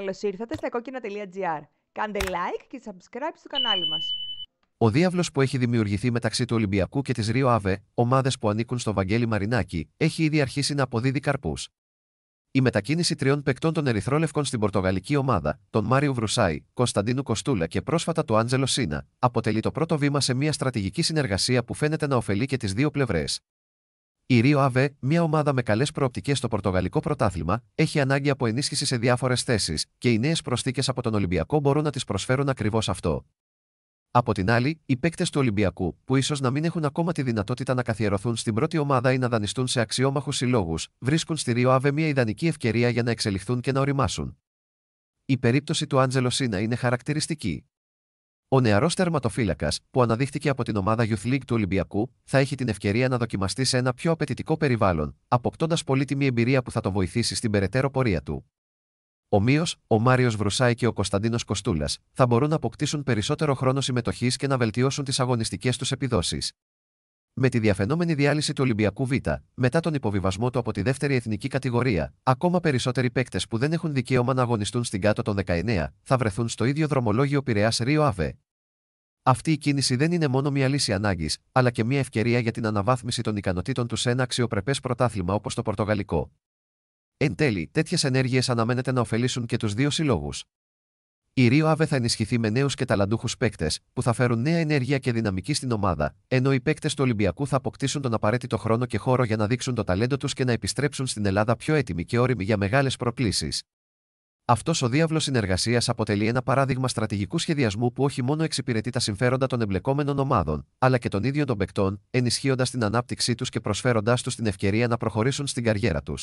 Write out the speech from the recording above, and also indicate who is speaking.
Speaker 1: Καλώς ήρθατε στα κόκκινα.gr. Κάντε like και subscribe στο κανάλι μας. Ο διάβλος που έχει δημιουργηθεί μεταξύ του Ολυμπιακού και της Ρίο ΑΒΕ, ομάδες που ανήκουν στο Βαγγέλη Μαρινάκη, έχει ήδη αρχίσει να αποδίδει καρπούς. Η μετακίνηση τριών παικτών των Ερυθρόλευκων στην Πορτογαλική ομάδα, τον Μάριο Βρουσάη, Κωνσταντίνου Κοστούλα και πρόσφατα του Άντζελο Σίνα, αποτελεί το πρώτο βήμα σε μια στρατηγική συνεργασία που φαίνεται να ωφελεί και τις δύο πλευρές. Η Ρίο ΑΒΕ, μια ομάδα με καλές προοπτικές στο Πορτογαλικό πρωτάθλημα, έχει ανάγκη από ενίσχυση σε διάφορες θέσεις και οι νέες προσθήκες από τον Ολυμπιακό μπορούν να τις προσφέρουν ακριβώς αυτό. Από την άλλη, οι παίκτες του Ολυμπιακού, που ίσως να μην έχουν ακόμα τη δυνατότητα να καθιερωθούν στην πρώτη ομάδα ή να δανειστούν σε αξιόμαχους συλλόγους, βρίσκουν στη Ρίο ΑΒΕ μια ιδανική ευκαιρία για να εξελιχθούν και να οριμάσουν. Η περίπτωση του Άντζελο Σίνα είναι χαρακτηριστική. Ο νεαρός τερματοφύλακας, που αναδείχθηκε από την ομάδα Youth League του Ολυμπιακού, θα έχει την ευκαιρία να δοκιμαστεί σε ένα πιο απαιτητικό περιβάλλον, αποκτώντας πολύτιμη εμπειρία που θα τον βοηθήσει στην περαιτέρω πορεία του. Ομοίω, ο Μάριος Βρουσάη και ο Κωνσταντίνος Κοστούλας θα μπορούν να αποκτήσουν περισσότερο χρόνο συμμετοχής και να βελτιώσουν τις αγωνιστικές τους επιδόσεις. Με τη διαφαινόμενη διάλυση του Ολυμπιακού Β, μετά τον υποβιβασμό του από τη δεύτερη εθνική κατηγορία, ακόμα περισσότεροι παίκτες που δεν έχουν δικαίωμα να αγωνιστούν στην κάτω των 19 θα βρεθούν στο ίδιο δρομολόγιο Πειραιάς Ρίο ΑΒΕ. Αυτή η κίνηση δεν είναι μόνο μια λύση ανάγκης, αλλά και μια ευκαιρία για την αναβάθμιση των ικανοτήτων του σε ένα αξιοπρεπές πρωτάθλημα όπως το Πορτογαλικό. Εν τέλει, τέτοιες ενέργειες αναμένεται να ωφελήσουν και τους δύο συλλόγους. Η Ρίο Αβε θα ενισχυθεί με νέους και ταλαντούχους παίκτες, που θα φέρουν νέα ενέργεια και δυναμική στην ομάδα, ενώ οι παίκτες του Ολυμπιακού θα αποκτήσουν τον απαραίτητο χρόνο και χώρο για να δείξουν το ταλέντο τους και να επιστρέψουν στην Ελλάδα πιο έτοιμοι και όριμοι για μεγάλες προκλήσεις. Αυτός ο διάβλος συνεργασίας αποτελεί ένα παράδειγμα στρατηγικού σχεδιασμού που όχι μόνο εξυπηρετεί τα συμφέροντα των εμπλεκόμενων ομάδων, αλλά και των ίδιων των παικτών, ενισχύοντας την ανάπτυξή τους και προσφέροντάς τους την ευκαιρία να προχωρήσουν στην καριέρα τους.